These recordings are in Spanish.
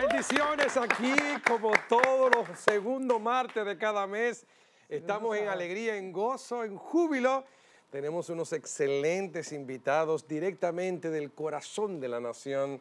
Bendiciones aquí, como todos los segundos martes de cada mes. Estamos en alegría, en gozo, en júbilo. Tenemos unos excelentes invitados directamente del corazón de la nación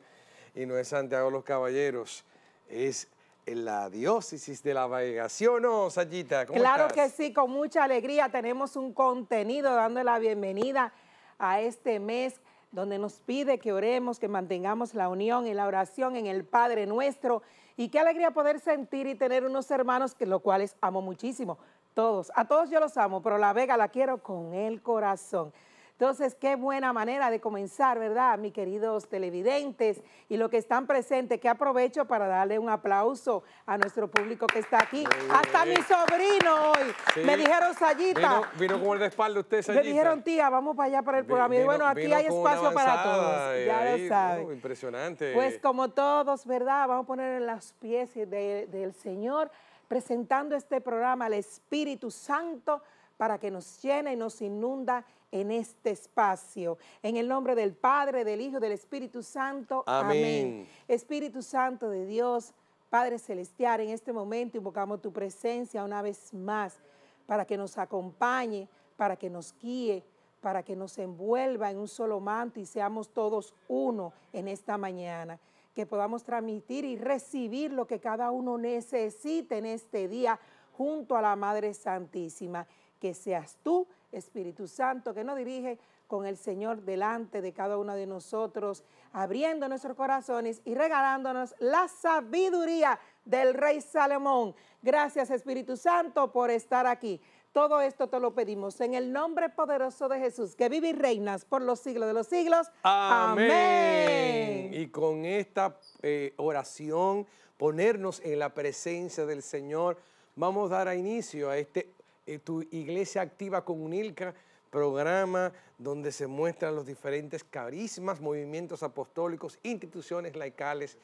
y no es Santiago los Caballeros, es la diócesis de la navegación. o no, Sallita? claro que sí, con mucha alegría tenemos un contenido dando la bienvenida a este mes donde nos pide que oremos, que mantengamos la unión y la oración en el Padre nuestro. Y qué alegría poder sentir y tener unos hermanos, que los cuales amo muchísimo. Todos, a todos yo los amo, pero la Vega la quiero con el corazón. Entonces, qué buena manera de comenzar, ¿verdad? Mis queridos televidentes y los que están presentes, que aprovecho para darle un aplauso a nuestro público que está aquí. Hasta mi sobrino hoy. Me dijeron Sayita. Vino, con el de espalda usted, Sayita. Me dijeron, tía, vamos para allá para el programa. y bueno, aquí hay espacio para todos. ya lo saben. impresionante. Pues como todos, ¿verdad? Vamos a poner en las pies del Señor presentando este programa al Espíritu Santo para que nos llene y nos inunda en este espacio. En el nombre del Padre, del Hijo, del Espíritu Santo. Amén. Espíritu Santo de Dios, Padre Celestial, en este momento invocamos tu presencia una vez más para que nos acompañe, para que nos guíe, para que nos envuelva en un solo manto y seamos todos uno en esta mañana. Que podamos transmitir y recibir lo que cada uno necesite en este día junto a la Madre Santísima. Que seas tú Espíritu Santo, que nos dirige con el Señor delante de cada uno de nosotros, abriendo nuestros corazones y regalándonos la sabiduría del Rey Salomón. Gracias Espíritu Santo por estar aquí. Todo esto te lo pedimos en el nombre poderoso de Jesús, que vive y reinas por los siglos de los siglos. Amén. Y con esta eh, oración, ponernos en la presencia del Señor, vamos a dar inicio a este eh, tu iglesia activa con UNILCA, programa donde se muestran los diferentes carismas, movimientos apostólicos, instituciones laicales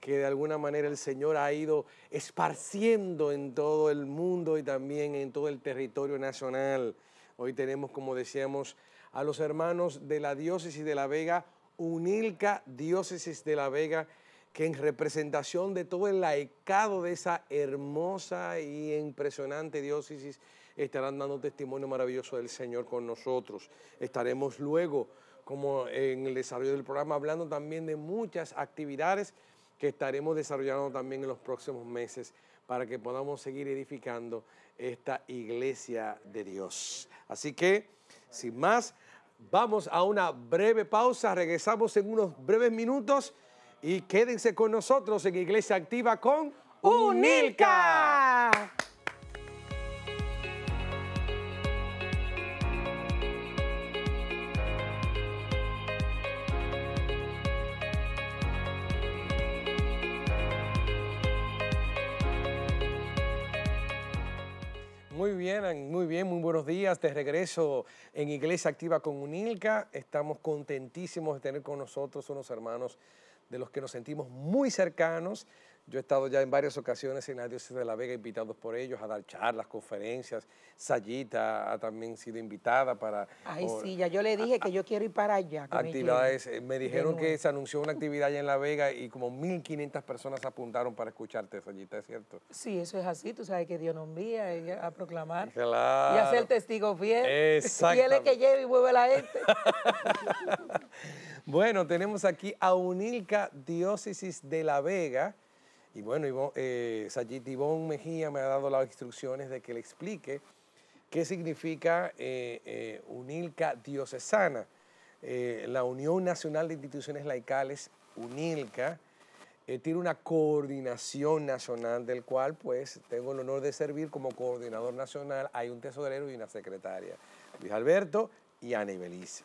que de alguna manera el Señor ha ido esparciendo en todo el mundo y también en todo el territorio nacional. Hoy tenemos, como decíamos, a los hermanos de la diócesis de La Vega, UNILCA Diócesis de La Vega, que en representación de todo el laicado de esa hermosa y impresionante diócesis estarán dando testimonio maravilloso del Señor con nosotros. Estaremos luego, como en el desarrollo del programa, hablando también de muchas actividades que estaremos desarrollando también en los próximos meses para que podamos seguir edificando esta iglesia de Dios. Así que, sin más, vamos a una breve pausa, regresamos en unos breves minutos y quédense con nosotros en Iglesia Activa con UNILCA. Muy bien, muy bien, muy buenos días. Te regreso en Iglesia Activa con Unilca. Estamos contentísimos de tener con nosotros unos hermanos de los que nos sentimos muy cercanos, yo he estado ya en varias ocasiones en la diócesis de La Vega invitados por ellos a dar charlas, conferencias. Sayita ha también sido invitada para... Ay, sí, ya yo le dije que yo quiero ir para allá. actividades. Eh, me, dijeron que se anunció una actividad allá en La Vega y como 1.500 personas apuntaron para escucharte, Sayita, ¿es cierto? Sí, eso es así. Tú sabes que Dios nos envía a proclamar y a ser testigo fiel. Fiel es que lleve y vuelve la gente. bueno, tenemos aquí a Unilca Diócesis de La Vega, y bueno, eh, Mejía me ha dado las instrucciones de que le explique qué significa eh, eh, UNILCA diocesana, la Unión Nacional de Instituciones Laicales, UNILCA, tiene una coordinación nacional del cual pues tengo el honor de servir como coordinador nacional. Hay un tesorero y una secretaria, Luis Alberto y Ana Ibelice.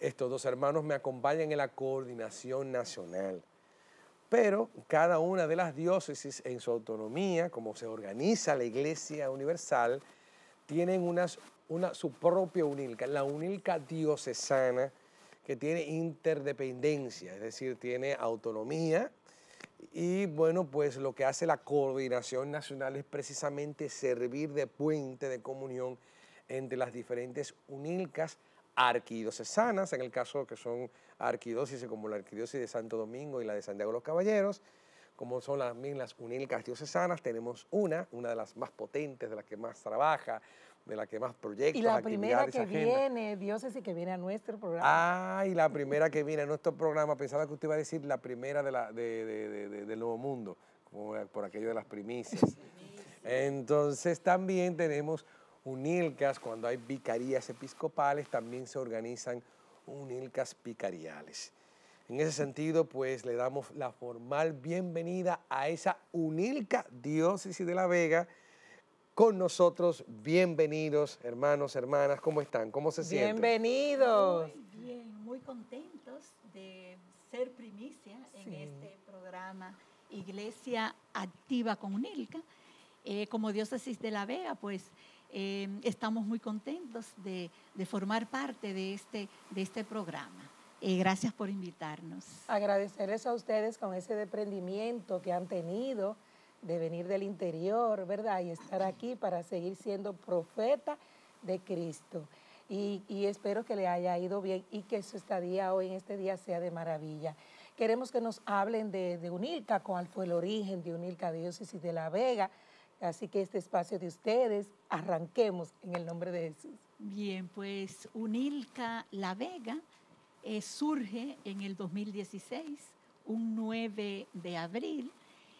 Estos dos hermanos me acompañan en la coordinación nacional pero cada una de las diócesis en su autonomía, como se organiza la Iglesia Universal, tienen una, su propia UNILCA, la UNILCA diocesana, que tiene interdependencia, es decir, tiene autonomía. Y bueno, pues lo que hace la coordinación nacional es precisamente servir de puente de comunión entre las diferentes UNILCAs arquidiocesanas, en el caso que son arquidiócesis como la arquidiócesis de Santo Domingo y la de Santiago de los Caballeros, como son las, las unílicas diocesanas, tenemos una, una de las más potentes, de las que más trabaja, de la que más proyecta. Y la primera que viene, diócesis que viene a nuestro programa. Ah, y la primera que viene a nuestro programa, pensaba que usted iba a decir la primera de la, del Nuevo Mundo, como por aquello de las primicias. Entonces también tenemos UNILCAS, cuando hay vicarías episcopales, también se organizan UNILCAS vicariales. En ese sentido, pues le damos la formal bienvenida a esa UNILCA diócesis de La Vega. Con nosotros, bienvenidos, hermanos, hermanas, ¿cómo están? ¿Cómo se sienten? Bienvenidos. Muy bien, muy contentos de ser primicia en este programa Iglesia Activa con UNILCA. Eh, como diócesis de La Vega, pues eh, estamos muy contentos de, de, formar parte de este, de este programa. Eh, gracias por invitarnos. Agradecerles a ustedes con ese deprendimiento que han tenido de venir del interior, ¿verdad? Y estar aquí para seguir siendo profeta de Cristo. Y, y, espero que le haya ido bien y que su estadía hoy en este día sea de maravilla. Queremos que nos hablen de, de UNILCA, cuál fue el origen de UNILCA Diócesis de La Vega, Así que este espacio de ustedes, arranquemos en el nombre de Jesús. Bien, pues Unilca La Vega eh, surge en el 2016, un 9 de abril.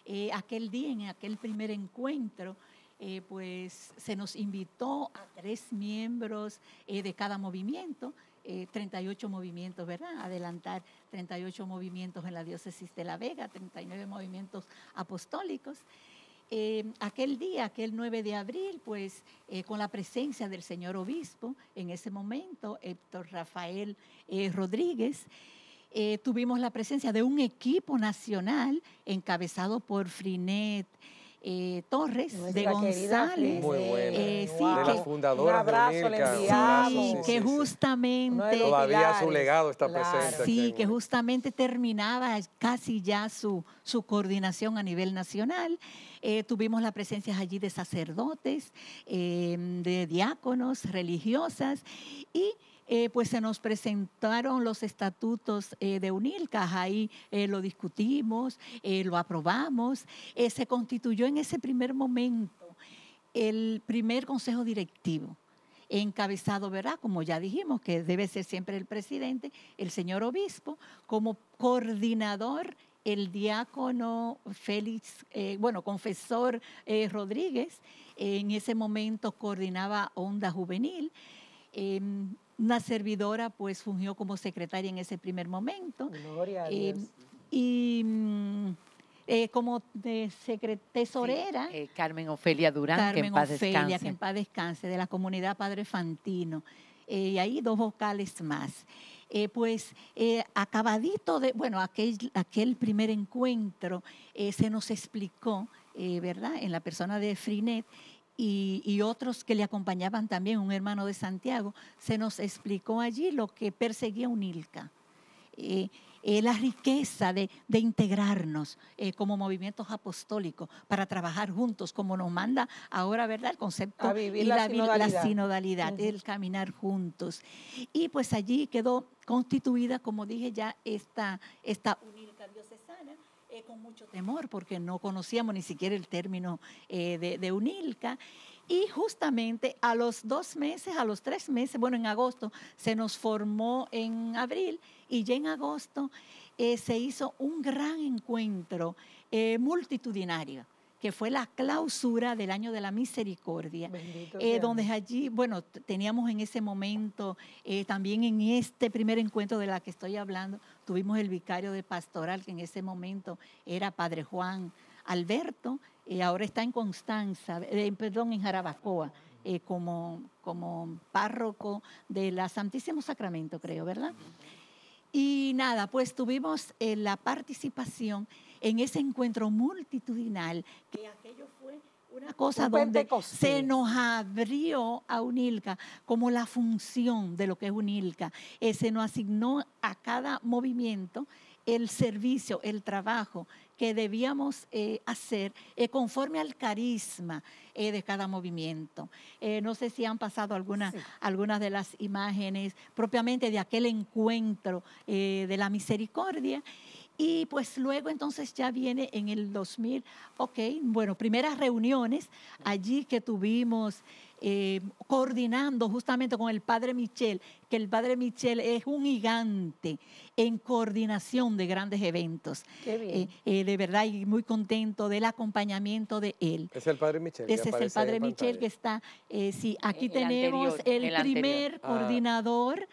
Eh, aquel día, en aquel primer encuentro, eh, pues se nos invitó a tres miembros de cada movimiento, 38 movimientos, ¿verdad? Adelantar 38 movimientos en la diócesis de La Vega, 39 movimientos apostólicos. Eh, aquel día, aquel 9 de abril, pues eh, con la presencia del señor obispo, en ese momento, Héctor Rafael eh, Rodríguez, tuvimos la presencia de un equipo nacional encabezado por Frinet. Torres de González, que, de de que justamente todavía su legado está presente. Sí, que justamente terminaba casi ya su coordinación a nivel nacional eh, tuvimos la presencia allí de sacerdotes, em, de diáconos, religiosas y... Eh, pues se nos presentaron los estatutos eh, de UNILCAS, ahí lo discutimos, lo aprobamos, se constituyó en ese primer momento el primer consejo directivo encabezado, ¿verdad? Como ya dijimos, que debe ser siempre el presidente, el señor obispo, como coordinador el diácono Félix, eh, bueno, confesor eh, Rodríguez, en ese momento coordinaba Onda Juvenil. Em, una servidora pues fungió como secretaria en ese primer momento. Gloria a em, Dios. Y mm, eh, como de tesorera. Carmen Ofelia Durán, en paz Ofelia, que en paz descanse, de la comunidad Padre Fantino. Eh, y ahí dos vocales más. Eh, pues eh, acabadito de, bueno, aquel, aquel primer encuentro se nos explicó, ¿verdad?, en la persona de Frinet y, otros que le acompañaban también, un hermano de Santiago, se nos explicó allí lo que perseguía un Ilca. Eh, la riqueza de, integrarnos eh, como movimientos apostólicos para trabajar juntos, como nos manda ahora, ¿verdad? El concepto y la, sinodalidad, el caminar juntos. Y pues allí quedó constituida, como dije ya, esta, esta diocesana. Eh, con mucho temor, porque no conocíamos ni siquiera el término de UNILCA. Y justamente a los dos meses, a los tres meses, bueno, en agosto, se nos formó en abril y ya en agosto eh, se hizo un gran encuentro eh, multitudinario que fue la clausura del año de la misericordia, eh, donde allí, bueno, teníamos en ese momento, también en este primer encuentro de la que estoy hablando, tuvimos el vicario de pastoral, que en ese momento era Padre Juan Alberto, eh, ahora está en Constanza, eh, perdón, en Jarabacoa, eh, como, como párroco de la Santísimo Sacramento, creo, ¿verdad? Y nada, pues tuvimos la participación en ese encuentro multitudinal, que aquello fue una cosa donde se nos abrió a UNILCA como la función de lo que es UNILCA. se nos asignó a cada movimiento el servicio, el trabajo que debíamos eh, hacer eh, conforme al carisma eh, de cada movimiento. no sé si han pasado algunas, algunas de las imágenes propiamente de aquel encuentro de la misericordia. Y pues luego entonces ya viene en el 2000, ok, bueno, primeras reuniones allí que tuvimos eh, coordinando justamente con el padre Michel, que el padre Michel es un gigante en coordinación de grandes eventos. Eh, eh, de verdad, y muy contento del acompañamiento de él. Es el padre Michel. Ese es el padre Michel que está, sí, aquí tenemos el, primer ah, coordinador,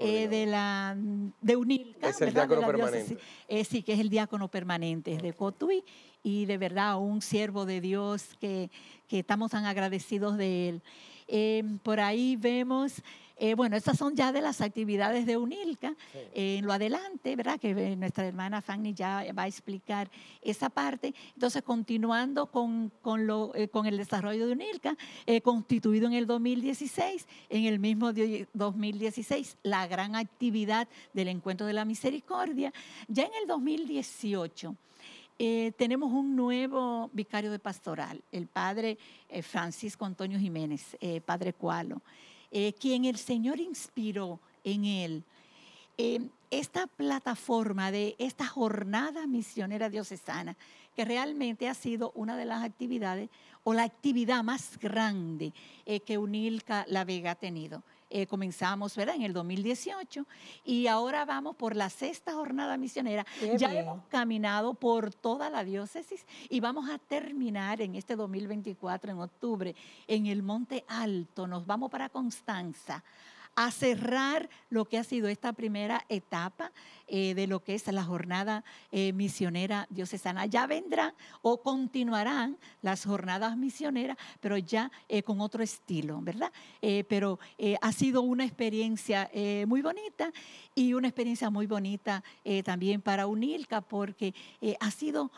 de la de UNILCA. Es el diácono permanente. Sí, que es el diácono permanente, es de Cotuí y de verdad un siervo de Dios que, estamos tan agradecidos de él. Em, por ahí vemos, eh, bueno, estas son ya de las actividades de UNILCA. Eh, en lo adelante, ¿verdad? Que eh, nuestra hermana Fanny ya va a explicar esa parte. Entonces, continuando con, lo, con el desarrollo de UNILCA, constituido en el 2016, en el mismo 2016, la gran actividad del Encuentro de la Misericordia. Ya en el 2018, eh, tenemos un nuevo vicario de pastoral, el padre eh, Francisco Antonio Jiménez, eh, padre Cualo, quien el Señor inspiró en él esta plataforma de esta jornada misionera diocesana, que realmente ha sido una de las actividades o la actividad más grande que UNILCA La Vega ha tenido. Eh, comenzamos ¿verdad? en el 2018 y ahora vamos por la sexta jornada misionera. ya hemos caminado por toda la diócesis y vamos a terminar en este 2024, en octubre, en el Monte Alto. Nos vamos para Constanza a cerrar lo que ha sido esta primera etapa eh, de lo que es la jornada eh, misionera diocesana. Ya vendrán o continuarán las jornadas misioneras, pero ya eh, con otro estilo, ¿verdad? pero ha sido una experiencia muy bonita y una experiencia muy bonita también para UNILCA porque ha sido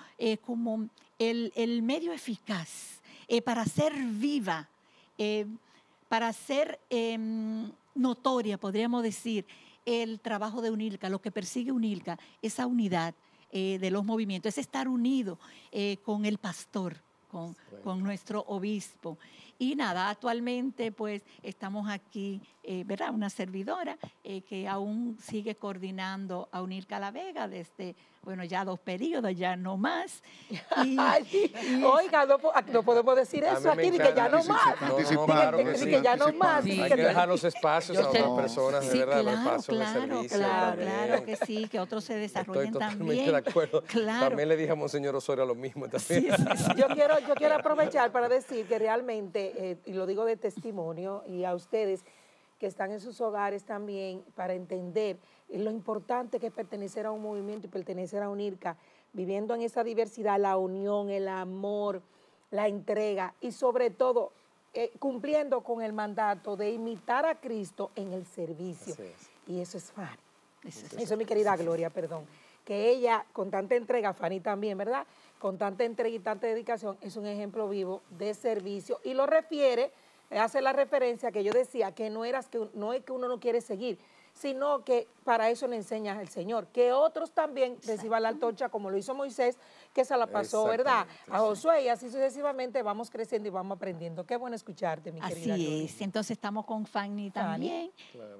como el, medio eficaz para ser viva, para ser em, notoria, podríamos decir, el trabajo de UNILCA, lo que persigue UNILCA, esa unidad eh, de los movimientos, es estar unido eh, con el pastor, con, con, nuestro obispo. Y nada, actualmente pues estamos aquí, eh, ¿verdad? Una servidora que aún sigue coordinando a UNILCA La Vega desde bueno, ya dos periodos, ya no más. Y, oiga, no, podemos decir eso aquí, ni que ya no más. Ni que ya no más. Hay que dejar los espacios a otras personas, de verdad, claro, claro, de claro, claro, que sí, que otros se desarrollen Estoy totalmente también. de acuerdo. También le dije a Monseñor Osorio lo mismo también. yo, quiero, yo quiero aprovechar para decir que realmente, eh, y lo digo de testimonio, y a ustedes que están en sus hogares también, para entender lo importante que es pertenecer a un movimiento y pertenecer a un UNIRCA, viviendo en esa diversidad, la unión, el amor, la entrega y sobre todo eh, cumpliendo con el mandato de imitar a Cristo en el servicio. Y eso es Fanny. Eso, es, mi querida Gloria, perdón. Que ella, con tanta entrega, Fanny también, ¿verdad? Con tanta entrega y tanta dedicación, es un ejemplo vivo de servicio y lo refiere hace la referencia que yo decía, que no, eras, que no es que uno no quiere seguir, sino que para eso le enseñas al Señor, que otros también reciban la antorcha como lo hizo Moisés, que se la pasó, ¿verdad? A Josué y así sucesivamente vamos creciendo y vamos aprendiendo. Qué bueno escucharte, mi querida. Así es, entonces estamos con Fanny también,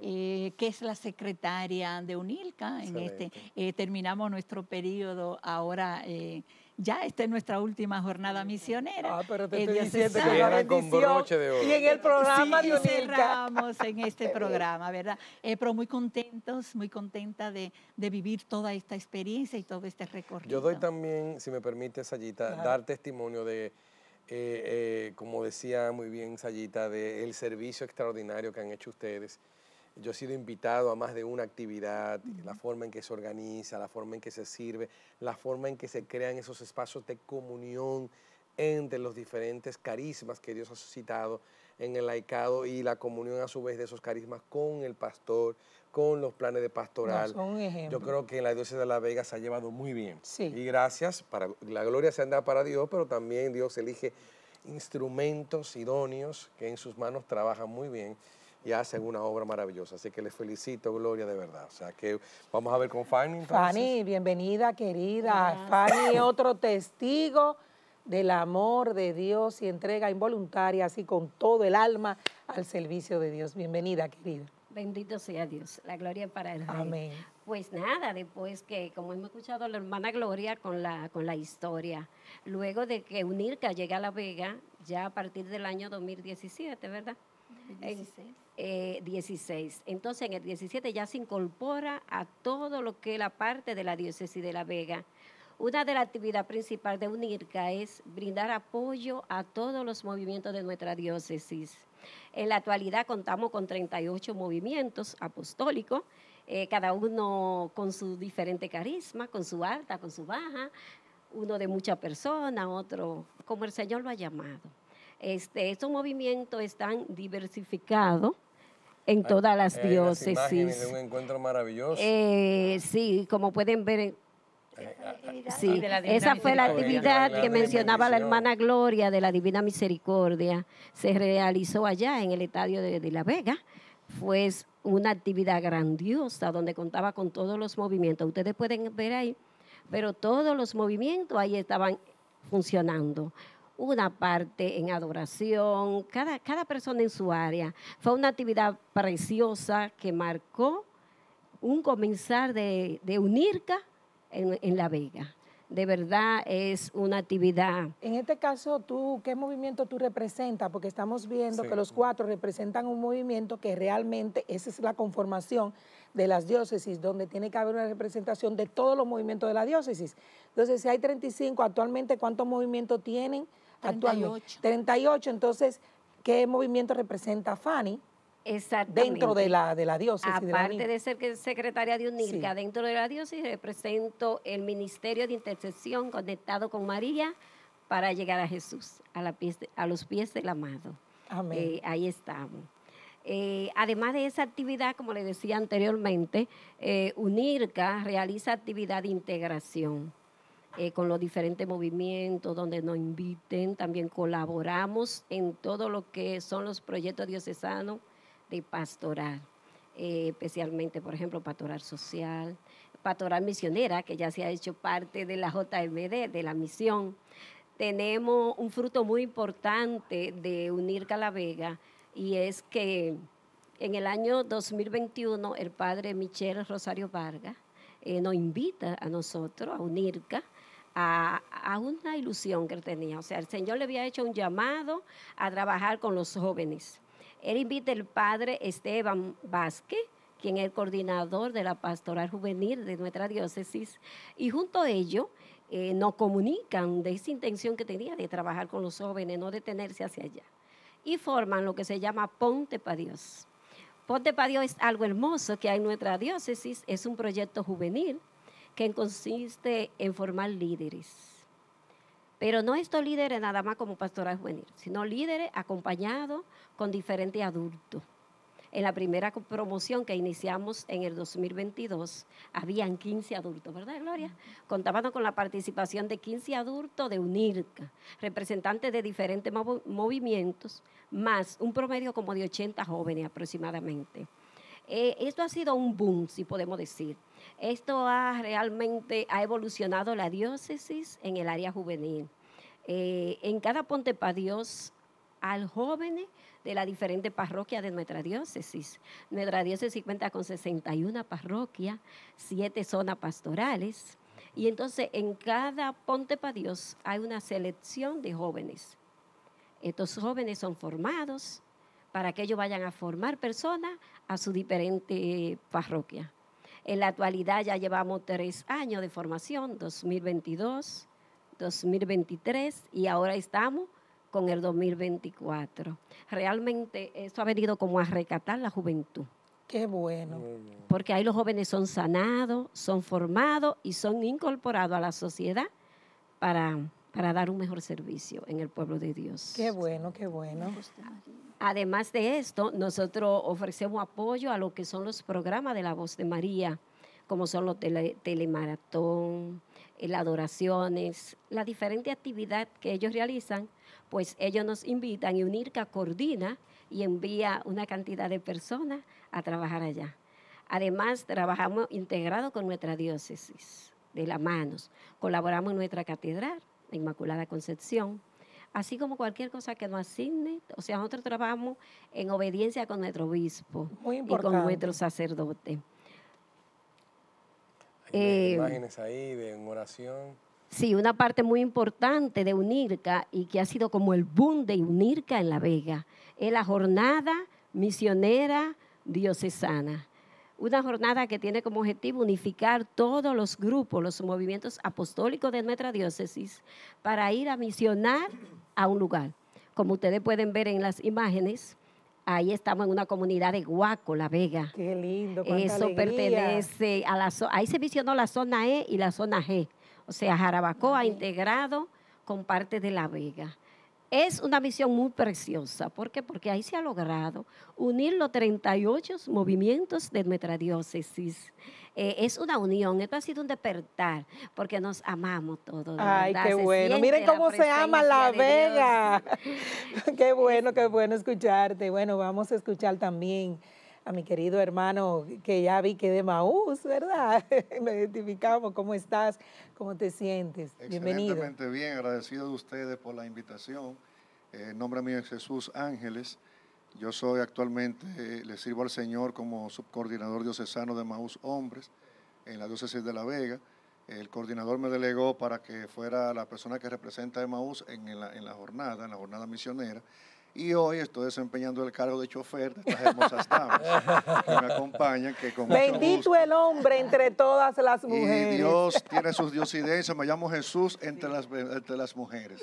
eh, que es la secretaria de UNILCA. En este, eh, terminamos nuestro periodo ahora. Eh, ya esta es nuestra última jornada misionera. Ah, pero te estoy diciendo que la bendición. Y en el programa, sí, y cerramos en este programa, ¿verdad? Eh, pero muy contentos, muy contenta de, vivir toda esta experiencia y todo este recorrido. Yo doy también, si me permite, Sayita, dar testimonio de, eh, eh, como decía muy bien Sayita, del servicio extraordinario que han hecho ustedes yo he sido invitado a más de una actividad, la forma en que se organiza, la forma en que se sirve, la forma en que se crean esos espacios de comunión entre los diferentes carismas que Dios ha suscitado en el laicado y la comunión a su vez de esos carismas con el pastor, con los planes de pastoral. Yo creo que en la diócesis de La Vega se ha llevado muy bien. Y gracias, para, la gloria se anda para Dios, pero también Dios elige instrumentos idóneos que en sus manos trabajan muy bien y hacen una obra maravillosa. Así que les felicito, Gloria, de verdad. O sea, que vamos a ver con Fanny. Fanny, bienvenida, querida. Fanny, otro testigo del amor de Dios y entrega involuntaria, así con todo el alma, al servicio de Dios. Bienvenida, querida. Bendito sea Dios, la gloria para el Rey. Amén. Pues nada, después que, como hemos escuchado la hermana Gloria con la, con la historia, luego de que Unirca llega a La Vega, ya a partir del año 2017, ¿verdad? 16. Eh, Entonces, en el 17 ya se incorpora a todo lo que es la parte de la diócesis de La Vega. Una de las actividades principales de UNIRCA es brindar apoyo a todos los movimientos de nuestra diócesis. En la actualidad contamos con 38 movimientos apostólicos, eh, cada uno con su diferente carisma, con su alta, con su baja, uno de mucha persona, otro como el Señor lo ha llamado. Este, estos movimientos están diversificados en todas las eh, diócesis. un encuentro maravilloso. Eh, sí, como pueden ver. Eh, esa fue la actividad que mencionaba la hermana Gloria de la Divina Misericordia. Se realizó allá en el estadio de La Vega. Fue una actividad grandiosa donde contaba con todos los movimientos. Ustedes pueden ver ahí, pero todos los movimientos ahí estaban funcionando una parte en adoración, cada, cada persona en su área. Fue una actividad preciosa que marcó un comenzar de, de UNIRCA en, La Vega de verdad es una actividad. En este caso, tú, ¿qué movimiento tú representas? Porque estamos viendo que los cuatro representan un movimiento que realmente esa es la conformación de las diócesis, donde tiene que haber una representación de todos los movimientos de la diócesis. Entonces, si hay 35, actualmente, ¿cuántos movimientos tienen? actualmente. 38. Entonces, ¿qué movimiento representa Fanny? Dentro de la, de la diócesis. Aparte de, ser secretaria de UNIRCA, dentro de la diócesis represento el Ministerio de Intercesión conectado con María para llegar a Jesús, a, los pies del amado. Amén. Eh, ahí estamos. Eh, además de esa actividad, como le decía anteriormente, eh, UNIRCA realiza actividad de integración. Eh, con los diferentes movimientos, donde nos inviten, también colaboramos en todo lo que son los proyectos diocesanos de pastoral, eh, especialmente, por ejemplo, pastoral social, pastoral misionera, que ya se ha hecho parte de la JMD, de la misión. Tenemos un fruto muy importante de unir Calavega y es que en el año 2021 el padre Michel Rosario Vargas eh, nos invita a nosotros, a UNIRCA, a, una ilusión que tenía. O sea, el Señor le había hecho un llamado a trabajar con los jóvenes. Él invita al padre Esteban Vázquez, quien es el coordinador de la pastoral juvenil de nuestra diócesis, y junto a ello eh, nos comunican de esa intención que tenía de trabajar con los jóvenes, no detenerse hacia allá. Y forman lo que se llama Ponte para Dios. Ponte para Dios es algo hermoso que hay en nuestra diócesis, es un proyecto juvenil que consiste en formar líderes. Pero no estos líderes nada más como pastoral juvenil, sino líderes acompañados con diferentes adultos. En la primera promoción que iniciamos en el 2022, habían 15 adultos, ¿verdad, Gloria? Contábamos con la participación de 15 adultos de UNIRCA, representantes de diferentes movimientos, más un promedio como de 80 jóvenes aproximadamente. Eh, esto ha sido un boom, si podemos decir. Esto ha realmente ha evolucionado la diócesis en el área juvenil. Eh, en cada ponte para Dios al joven de la diferente parroquia de nuestra diócesis. Nuestra diócesis cuenta con 61 parroquias, 7 zonas pastorales. Y entonces en cada ponte para Dios hay una selección de jóvenes. Estos jóvenes son formados, para que ellos vayan a formar personas a su diferente parroquia En la actualidad ya llevamos tres años de formación, 2022, 2023 y ahora estamos con el 2024. Realmente esto ha venido como a recatar la juventud. Qué bueno. Porque ahí los jóvenes son sanados, son formados y son incorporados a la sociedad para para dar un mejor servicio en el pueblo de Dios. Qué bueno, qué bueno. Además de esto, nosotros ofrecemos apoyo a lo que son los programas de la voz de María, como son los telemaratón, eh, las adoraciones, la diferente actividad que ellos realizan, pues ellos nos invitan y UNIRCA coordina y envía una cantidad de personas a trabajar allá. Además, trabajamos integrado con nuestra diócesis, de las manos, colaboramos en nuestra catedral Inmaculada Concepción, así como cualquier cosa que nos asigne. O sea, nosotros trabajamos en obediencia con nuestro obispo y con nuestro sacerdote. Hay eh, imágenes ahí de oración. Sí, una parte muy importante de UNIRCA y que ha sido como el boom de UNIRCA en La Vega, es la jornada misionera diocesana una jornada que tiene como objetivo unificar todos los grupos, los movimientos apostólicos de nuestra diócesis para ir a misionar a un lugar. Como ustedes pueden ver en las imágenes, ahí estamos en una comunidad de Guaco, La Vega. Qué lindo. Eso pertenece a la zona, ahí se visionó la zona E y la zona G. O sea, Jarabacoa integrado con parte de La Vega. Es una visión muy preciosa. ¿Por qué? Porque ahí se ha logrado unir los 38 movimientos de nuestra diócesis. Eh, es una unión, esto ha sido un despertar, porque nos amamos todos. Ay, qué bueno. Miren cómo se ama La Vega. qué bueno, qué bueno escucharte. Bueno, vamos a escuchar también a mi querido hermano que ya vi que de Maús, ¿verdad? Me identificamos, ¿cómo estás? ¿Cómo te sientes? Bienvenido. Excelentemente bien, agradecido de ustedes por la invitación. Eh, nombre mío es Jesús Ángeles. Yo soy actualmente, le sirvo al Señor como subcoordinador diocesano de Maús Hombres en la diócesis de La Vega. El coordinador me delegó para que fuera la persona que representa a Maús en la jornada, en la jornada misionera. Y hoy estoy desempeñando el cargo de chofer de estas hermosas damas que me acompañan. Que con Bendito el hombre entre todas las mujeres. Y Dios tiene sus diosidencias. Me llamo Jesús entre las, las mujeres.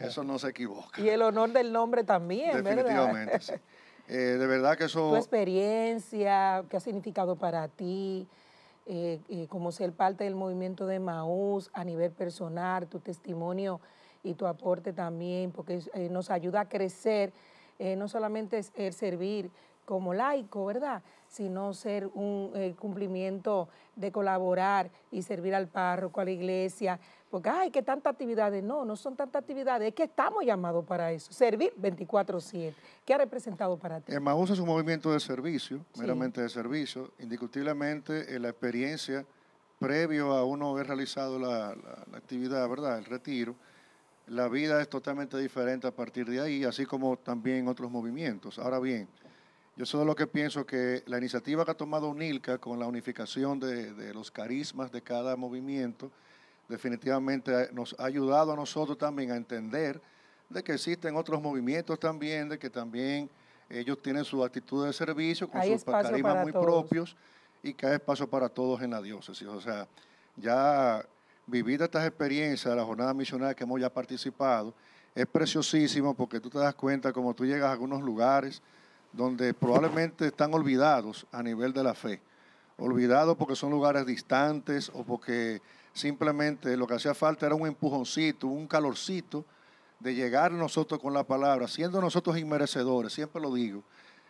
Eso no se equivoca. Y el honor del nombre también, Definitivamente, Sí. Eh, de verdad que eso... Tu experiencia, qué ha significado para ti, eh, eh, como ser parte del movimiento de Maús a nivel personal, tu testimonio y tu aporte también, porque eh, nos ayuda a crecer, eh, no solamente es, el servir como laico, ¿verdad? Sino ser un eh, cumplimiento de colaborar y servir al párroco, a la iglesia, porque, hay que tantas actividades, no, no son tantas actividades, es que estamos llamados para eso, servir 24/7. ¿Qué ha representado para ti? El Emmaus es un movimiento de servicio, meramente de servicio, indiscutiblemente la experiencia previo a uno haber realizado la, la actividad, ¿verdad? El retiro la vida es totalmente diferente a partir de ahí, así como también otros movimientos. Ahora bien, yo soy lo que pienso que la iniciativa que ha tomado UNILCA con la unificación de, los carismas de cada movimiento definitivamente nos ha ayudado a nosotros también a entender de que existen otros movimientos también, de que también ellos tienen su actitud de servicio con sus carismas muy propios y que hay espacio para todos en la diócesis. O sea, ya vivir estas experiencias de la jornada misionera que hemos ya participado es preciosísimo porque tú te das cuenta como tú llegas a algunos lugares donde probablemente están olvidados a nivel de la fe. Olvidados porque son lugares distantes o porque simplemente lo que hacía falta era un empujoncito, un calorcito de llegar nosotros con la palabra, siendo nosotros inmerecedores, siempre lo digo,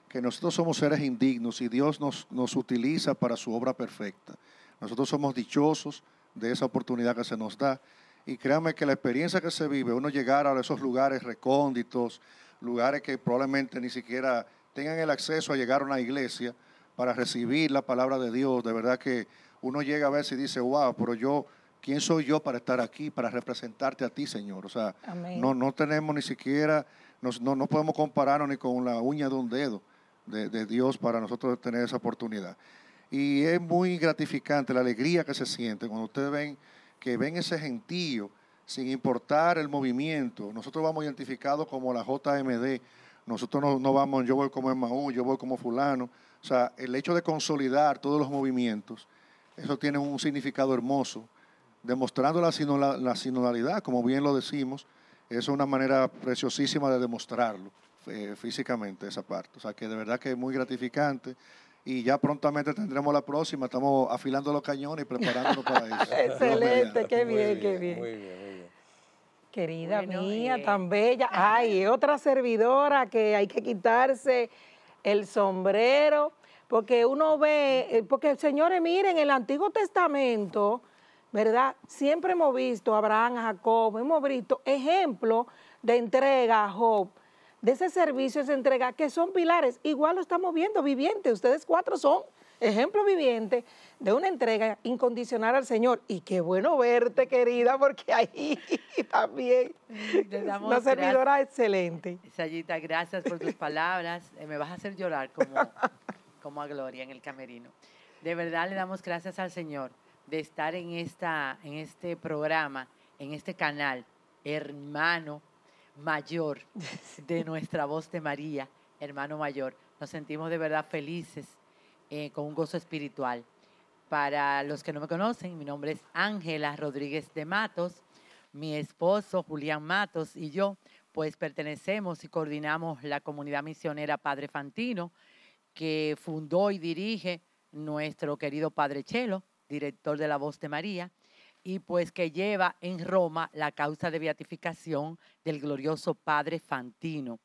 que nosotros somos seres indignos y Dios nos, nos utiliza para su obra perfecta. Nosotros somos dichosos de esa oportunidad que se nos da. Y créanme que la experiencia que se vive, uno llegar a esos lugares recónditos, lugares que probablemente ni siquiera tengan el acceso a llegar a una iglesia para recibir la palabra de Dios, de verdad que uno llega a ver si dice, wow, pero yo, ¿quién soy yo para estar aquí, para representarte a ti, Señor? O sea, no, no tenemos ni siquiera, no, podemos compararnos ni con la uña de un dedo de, de Dios para nosotros tener esa oportunidad. Y es muy gratificante la alegría que se siente cuando ustedes ven que ven ese gentío, sin importar el movimiento. Nosotros vamos identificados como la JMD. Nosotros no, vamos, yo voy como maú yo voy como fulano. O sea, el hecho de consolidar todos los movimientos, eso tiene un significado hermoso, demostrando la, la sinodalidad, como bien lo decimos, es una manera preciosísima de demostrarlo eh, físicamente, esa parte. O sea, que de verdad que es muy gratificante y ya prontamente tendremos la próxima. Estamos afilando los cañones y preparándonos para eso. Excelente, qué bien, qué bien. Muy bien, muy bien. Querida mía, eh, tan bella. Ay, otra servidora que hay que quitarse el sombrero, porque uno ve, eh, porque señores, miren, en el Antiguo Testamento, ¿verdad? Siempre hemos visto a Abraham, a Jacob, hemos visto ejemplos de entrega a Job de ese servicio, esa entrega, que son pilares. Igual lo estamos viendo, viviente. Ustedes cuatro son ejemplo viviente de una entrega incondicional al Señor. Y qué bueno verte, querida, porque ahí también mm, damos una servidora excelente. Sayita, gracias por tus palabras. Eh, me vas a hacer llorar como, como a Gloria en el camerino. De verdad le damos gracias al Señor de estar en, esta, en este programa, en este canal, hermano mayor de nuestra voz de María, hermano mayor. Nos sentimos de verdad felices, eh, con un gozo espiritual. Para los que no me conocen, mi nombre es Ángela Rodríguez de Matos. Mi esposo Julián Matos y yo, pues pertenecemos y coordinamos la comunidad misionera Padre Fantino, que fundó y dirige nuestro querido Padre Chelo, director de La Voz de María y pues que lleva en Roma la causa de beatificación del glorioso Padre Fantino.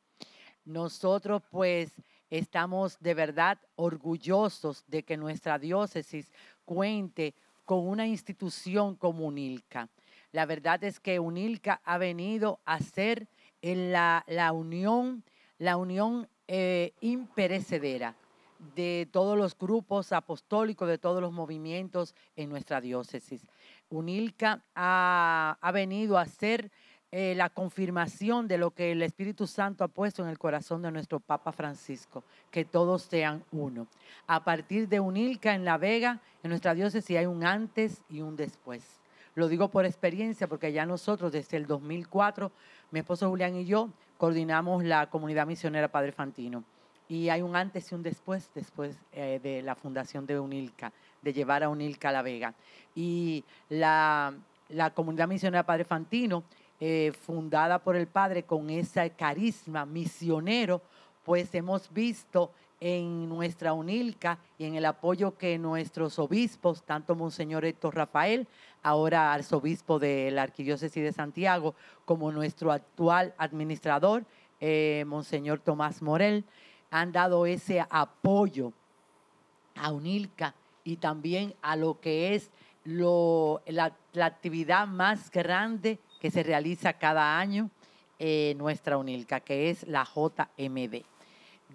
Nosotros pues estamos de verdad orgullosos de que nuestra diócesis cuente con una institución como UNILCA. La verdad es que UNILCA ha venido a ser en la, unión, la unión eh, imperecedera de todos los grupos apostólicos, de todos los movimientos en nuestra diócesis. UNILCA ha, venido a ser eh, la confirmación de lo que el Espíritu Santo ha puesto en el corazón de nuestro Papa Francisco, que todos sean uno. A partir de UNILCA en La Vega, en nuestra diócesis hay un antes y un después. Lo digo por experiencia, porque ya nosotros desde el 2004, mi esposo Julián y yo coordinamos la comunidad misionera Padre Fantino. Y hay un antes y un después, después eh, de la fundación de UNILCA, de llevar a UNILCA a La Vega. Y la, comunidad misionera Padre Fantino, eh, fundada por el Padre con ese carisma misionero, pues hemos visto en nuestra UNILCA y en el apoyo que nuestros obispos, tanto Monseñor Héctor Rafael, ahora arzobispo de la Arquidiócesis de Santiago, como nuestro actual administrador, eh, Monseñor Tomás Morel, han dado ese apoyo a UNILCA y también a lo que es la, actividad más grande que se realiza cada año en nuestra UNILCA, que es la JMD,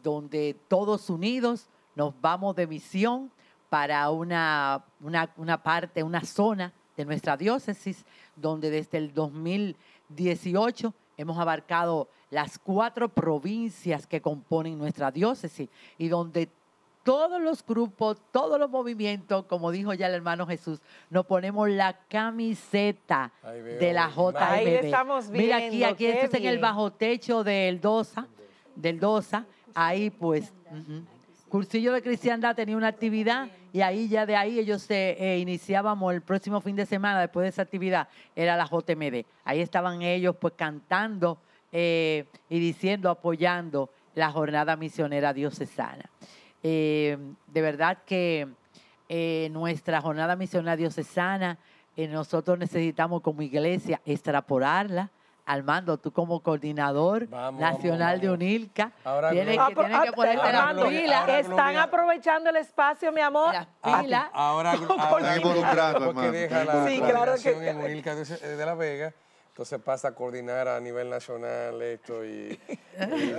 donde todos unidos nos vamos de misión para una, una, una parte, una zona de nuestra diócesis, donde desde el 2018 hemos abarcado las cuatro provincias que componen nuestra diócesis y donde todos los grupos, todos los movimientos, como dijo ya el hermano Jesús, nos ponemos la camiseta de la JMB. Ahí estamos viendo, Mira aquí, aquí esto en el bajo techo del DOSA, del DOSA, ahí pues. Cursillo de Cristiandad tenía una actividad y ahí ya de ahí ellos se eh, eh, iniciábamos el próximo fin de semana después de esa actividad, era la JMD. Ahí estaban ellos pues cantando eh, y diciendo, apoyando la jornada misionera diocesana. Eh, de verdad que eh, nuestra jornada misionaria diocesana, eh, nosotros necesitamos como iglesia al Armando, tú como coordinador nacional de UNILCA, que, poner Están aprovechando el espacio, mi amor. Ah, ahora, entonces pasa a coordinar a nivel nacional esto y, de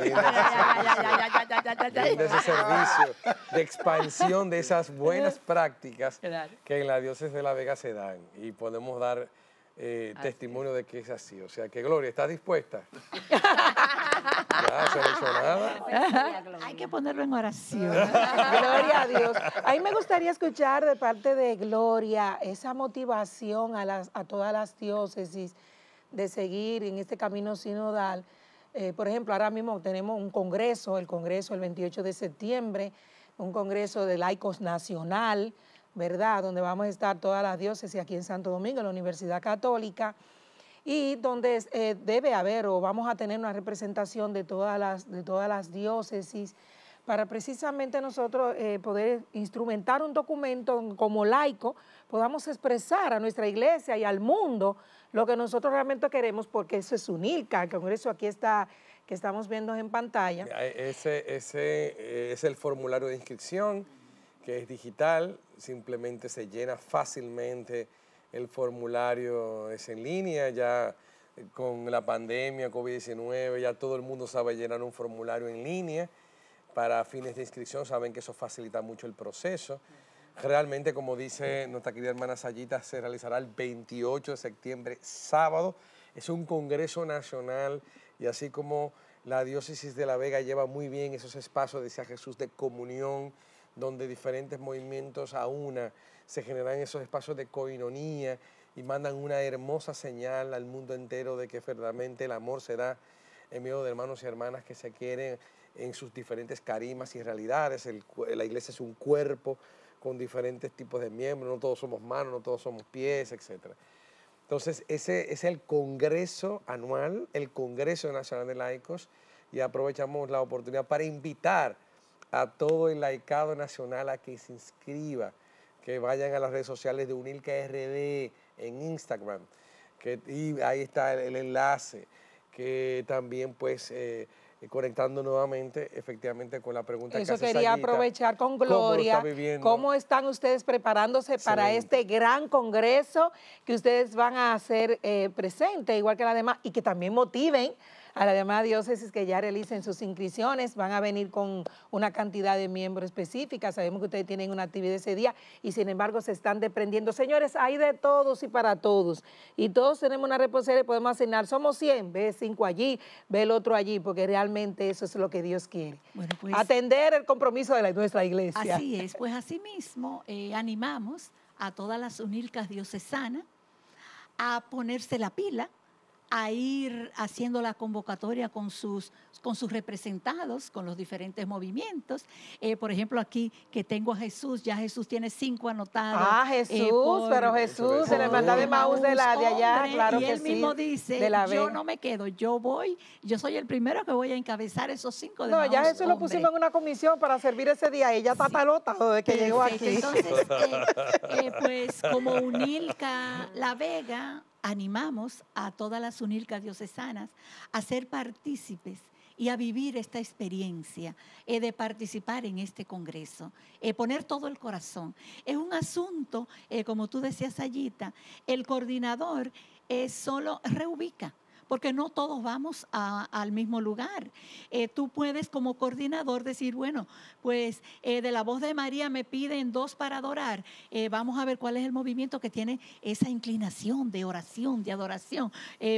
ese servicio de expansión de esas buenas prácticas que en la diócesis de La Vega se dan y podemos dar eh, testimonio de que es así. O sea que Gloria, ¿estás dispuesta? ya, pues Hay que ponerlo en oración. Gloria a Dios. A mí me gustaría escuchar de parte de Gloria esa motivación a, las, a todas las diócesis de seguir en este camino sinodal. Eh, por ejemplo, ahora mismo tenemos un congreso, el congreso el 28 de septiembre, un congreso de laicos nacional, ¿verdad? Donde vamos a estar todas las diócesis aquí en Santo Domingo, en la Universidad Católica, y donde eh, debe haber o vamos a tener una representación de todas las, de todas las diócesis para precisamente nosotros eh, poder instrumentar un documento como laico, podamos expresar a nuestra iglesia y al mundo lo que nosotros realmente queremos, porque eso es UNILCA, el Congreso aquí está, que estamos viendo en pantalla. E, ese, ese eh, es el formulario de inscripción, que es digital, simplemente se llena fácilmente, el formulario es en línea, ya eh, con la pandemia, COVID-19, ya todo el mundo sabe llenar un formulario en línea, para fines de inscripción, saben que eso facilita mucho el proceso. Realmente, como dice nuestra querida hermana Sayita, se realizará el 28 de septiembre, sábado. Es un congreso nacional y así como la diócesis de La Vega lleva muy bien esos espacios, decía Jesús, de comunión, donde diferentes movimientos a una se generan esos espacios de coinonía y mandan una hermosa señal al mundo entero de que verdaderamente el amor se da en medio de hermanos y hermanas que se quieren en sus diferentes carimas y realidades. la iglesia es un cuerpo con diferentes tipos de miembros, no todos somos manos, no todos somos pies, etc. Entonces, ese es el Congreso anual, el Congreso Nacional de Laicos, y aprovechamos la oportunidad para invitar a todo el laicado nacional a que se inscriba, que vayan a las redes sociales de Unilca RD en Instagram, que, y ahí está el, enlace, que también pues... Eh, conectando nuevamente efectivamente con la pregunta Eso que hace quería aprovechar con Gloria. ¿cómo, están ustedes preparándose para este gran congreso que ustedes van a hacer eh, presente, igual que la demás, y que también motiven a la demás diócesis que ya realicen sus inscripciones. Van a venir con una cantidad de miembros específica. Sabemos que ustedes tienen una actividad ese día y sin embargo se están desprendiendo. Señores, hay de todos y para todos. Y todos tenemos una responsabilidad y podemos asignar. Somos 100, ve 5 allí, ve el otro allí, porque realmente eso es lo que Dios quiere. Pues, Atender el compromiso de la, nuestra iglesia. Así es, pues así mismo eh, animamos a todas las unilcas diocesanas a ponerse la pila a ir haciendo la convocatoria con sus, con sus representados, con los diferentes movimientos. Eh, por ejemplo, aquí que tengo a Jesús, ya Jesús tiene cinco anotados. Ah, eh, Jesús, pero Jesús, se le manda de Maús de la de allá, claro. Y él mismo dice, yo no me quedo, yo voy, yo soy el primero que voy a encabezar esos cinco de No, ya Jesús lo pusimos en una comisión para servir ese día, ella está talota desde que llegó aquí. Entonces, eh, pues como Unilca La Vega animamos a todas las unircas diocesanas a ser partícipes y a vivir esta experiencia eh, de participar en este Congreso, eh, poner todo el corazón. Es un asunto, eh, como tú decías, Sayita, el coordinador solo reubica porque no todos vamos al mismo lugar. Eh, tú puedes como coordinador decir, bueno, pues eh, de la voz de María me piden dos para adorar, eh, vamos a ver cuál es el movimiento que tiene esa inclinación de oración, de adoración.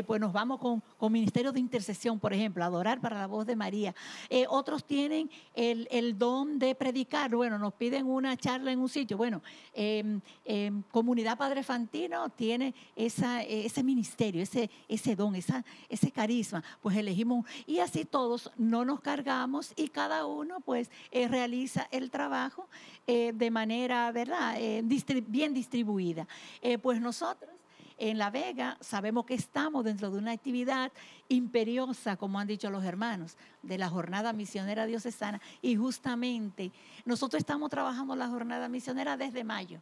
pues nos vamos con, con ministerio de intercesión, por ejemplo, adorar para la voz de María. otros tienen el, don de predicar, bueno, nos piden una charla en un sitio, bueno, em, em, comunidad Padre Fantino tiene esa, ese ministerio, ese, ese don, esa ese carisma, pues elegimos. Y así todos no nos cargamos y cada uno pues eh, realiza el trabajo eh, de manera, ¿verdad? Eh, bien distribuida. pues nosotros en La Vega sabemos que estamos dentro de una actividad imperiosa, como han dicho los hermanos, de la jornada misionera diocesana. Y justamente nosotros estamos trabajando la jornada misionera desde mayo.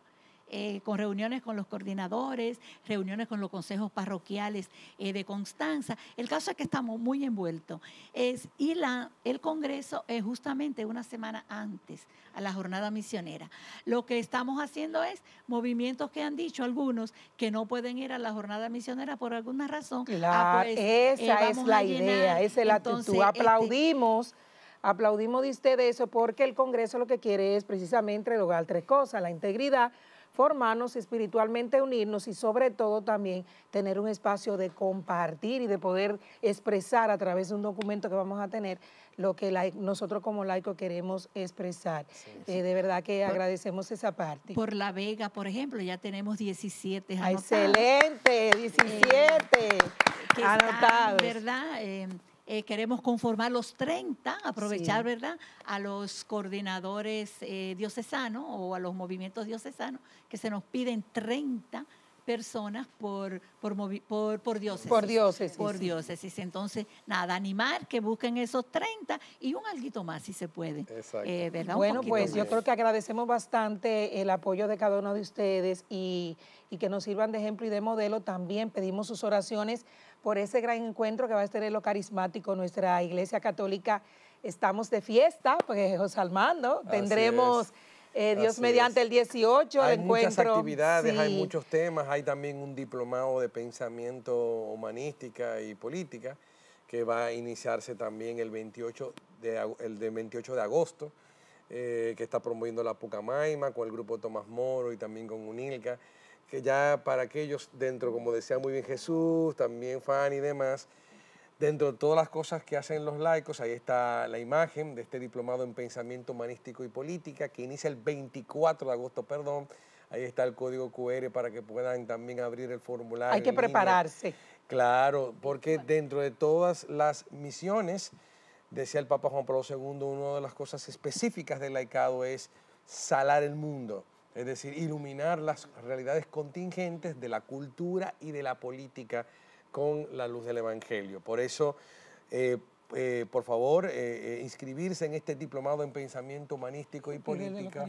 Eh, con reuniones con los coordinadores, reuniones con los consejos parroquiales eh, de Constanza. El caso es que estamos muy envueltos. Es, y la, el Congreso es justamente una semana antes a la jornada misionera. Lo que estamos haciendo es movimientos que han dicho algunos que no pueden ir a la jornada misionera por alguna razón. Ah, pues, eh, esa es la idea, esa es la actitud. Este aplaudimos. aplaudimos de usted eso porque el Congreso lo que quiere es precisamente lograr tres cosas, la integridad, formarnos espiritualmente, unirnos y sobre todo también tener un espacio de compartir y de poder expresar a través de un documento que vamos a tener lo que nosotros como laico queremos expresar. Eh, de verdad que agradecemos esa parte. Por La Vega, por ejemplo, ya tenemos 17 anotados. ¡Excelente! 17 eh, ¿Verdad? Eh, eh, queremos conformar los 30, aprovechar, ¿verdad?, a los coordinadores eh, diocesanos o a los movimientos diocesanos, que se nos piden 30 personas por, por, por, diócesis. Por diócesis. Por diócesis. Entonces, nada, animar que busquen esos 30 y un alguito más si se puede. Exacto. Eh, ¿verdad? Bueno, pues yo creo que agradecemos bastante el apoyo de cada uno de ustedes y, y que nos sirvan de ejemplo y de modelo. También pedimos sus oraciones por ese gran encuentro que va a tener lo carismático. Nuestra Iglesia Católica estamos de fiesta, porque José Almando, tendremos... Eh, Dios mediante el 18, encuentro. Hay muchas actividades, hay muchos temas, hay también un diplomado de pensamiento humanística y política que va a iniciarse también el 28 de, el de 28 de agosto, eh, que está promoviendo la Pucamaima con el grupo Tomás Moro y también con UNILCA que ya para aquellos dentro, como decía muy bien Jesús, también Fanny y demás, dentro de todas las cosas que hacen los laicos, ahí está la imagen de este diplomado en pensamiento humanístico y política que inicia el 24 de agosto, perdón. Ahí está el código QR para que puedan también abrir el formulario. Hay que prepararse. Claro, porque dentro de todas las misiones, decía el Papa Juan Pablo II, una de las cosas específicas del laicado es salar el mundo es decir, iluminar las realidades contingentes de la cultura y de la política con la luz del Evangelio. Por eso, eh, eh, por favor, eh, inscribirse en este diplomado en pensamiento humanístico y política.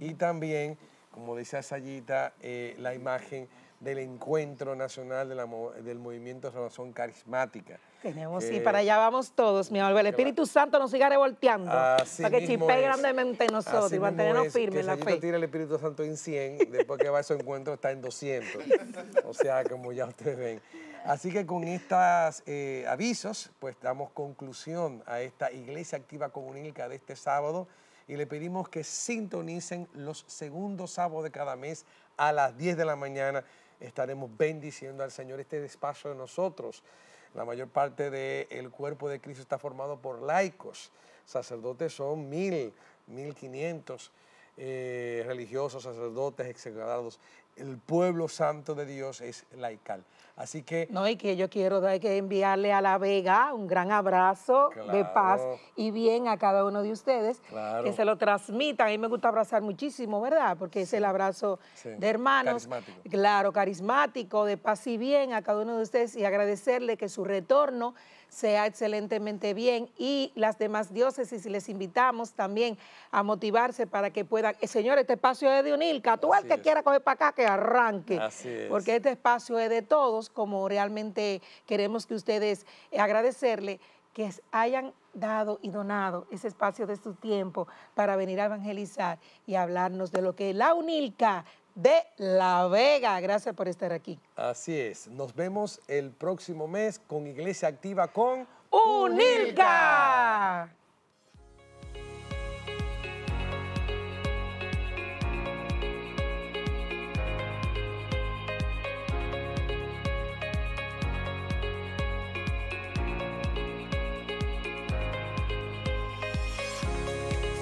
Y, también, como decía Sayita, la imagen del encuentro nacional del movimiento de Razón Carismática. Tenemos, sí, eh, para allá vamos todos, mi amor. El Espíritu Santo nos siga revolteando. para que chipee grandemente nosotros y mantenernos firmes en la fe. tira el Espíritu Santo en 100, después que va a su encuentro está en 200. O sea, como ya ustedes ven. Así que con estos eh, avisos, pues damos conclusión a esta Iglesia Activa Comunica de este sábado y le pedimos que sintonicen los segundos sábados de cada mes a las 10 de la mañana. Estaremos bendiciendo al Señor este despacho de nosotros. La mayor parte del cuerpo de Cristo está formado por laicos. Sacerdotes son mil, mil quinientos eh, religiosos, sacerdotes, exegrados, El pueblo santo de Dios es laical. Así que... No, y que yo quiero que enviarle a La Vega un gran abrazo de paz y bien a cada uno de ustedes. Que se lo transmitan. A mí me gusta abrazar muchísimo, ¿verdad? Porque es el abrazo de hermanos. Carismático. Claro, carismático, de paz y bien a cada uno de ustedes y agradecerle que su retorno sea excelentemente bien y las demás diócesis les invitamos también a motivarse para que puedan, eh, señor este espacio es de Unilca, tú el que quiera coger para acá que arranque, Así porque este espacio es de todos, como realmente queremos que ustedes eh, agradecerle que hayan dado y donado ese espacio de su tiempo para venir a evangelizar y hablarnos de lo que la UNILCA de La Vega. Gracias por estar aquí. Así es. Nos vemos el próximo mes con Iglesia Activa con UNILCA.